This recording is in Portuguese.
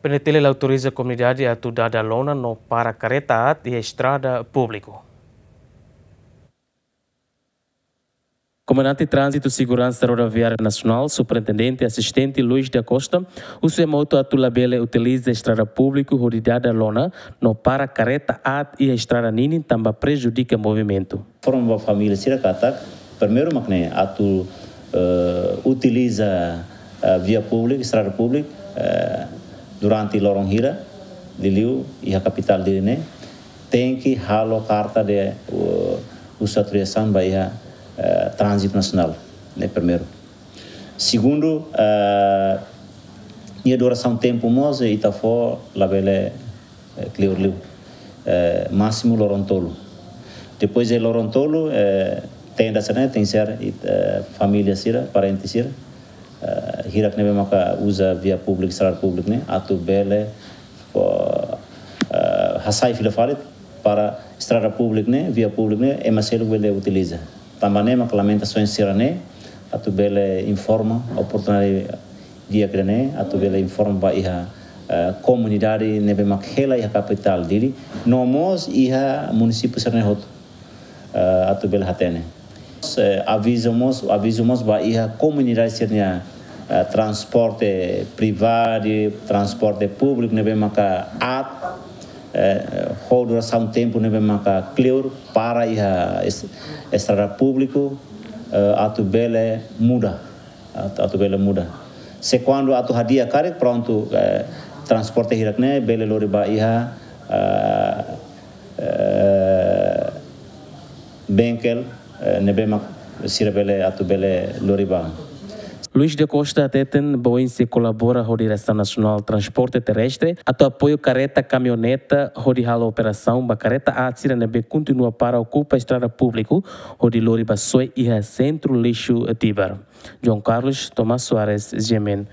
Penetele autoriza a comunidade a tudar da lona no para carreta e estrada público. Comandante de Trânsito e Segurança Rodoviária Nacional, Superintendente Assistente Luiz da Costa, o seu moto Atulabele utiliza a estrada pública rodada lona no para carreta at e a estrada nini também prejudica o movimento. Forma uma família Siracatac, primeiro macne atu uh, utiliza a eh, via pública, estrada pública, uh, durante lorong hira liliu e a capital dele tem que halo carta de uh, para baia uh, trânsito nacional né primeiro segundo uh, e a duração tempo moze itafo labele uh, cliorliu uh, máximo lorontolo depois de lorontolo uh, tem da né, tem ser uh, família cira, parente cira, Eh, hiraknebe maka uza via public sarar public ne atu bele eh, hasai filafarit para strada public ne via public ne emaselu bele utiliza tambane mak lamentações ne atu bele informa oportunidade dia krene atu bele informa ba iha eh, comunidade nebe mak hela iha capital diri nomos iha município sirane hot atu bele hatene Eh, avisamos, avisamos Bahia como irá eh, ser a, a, transporte privado, transporte público, não é bem que a rodura eh, são tempo, não é bem que clear para a estrada pública, a tu bela muda. A tu bela muda. Se quando a tu radia carek, pronto, a, transporte hirakne, bela lori Bahia, a, a, a, Bengkel, nebema sirabele atubele loriba. Luiz de Costa Teten Boense colabora com a Direção Nacional de Transporte Terrestre. A tu apoio careta caminhoneta Rodihalo Operação Bacareta A Tsiranebe continua para ocupa a estrada pública Rodilori Bassoi e Centro Lixo Tibar. João Carlos Tomás Soares Gemen.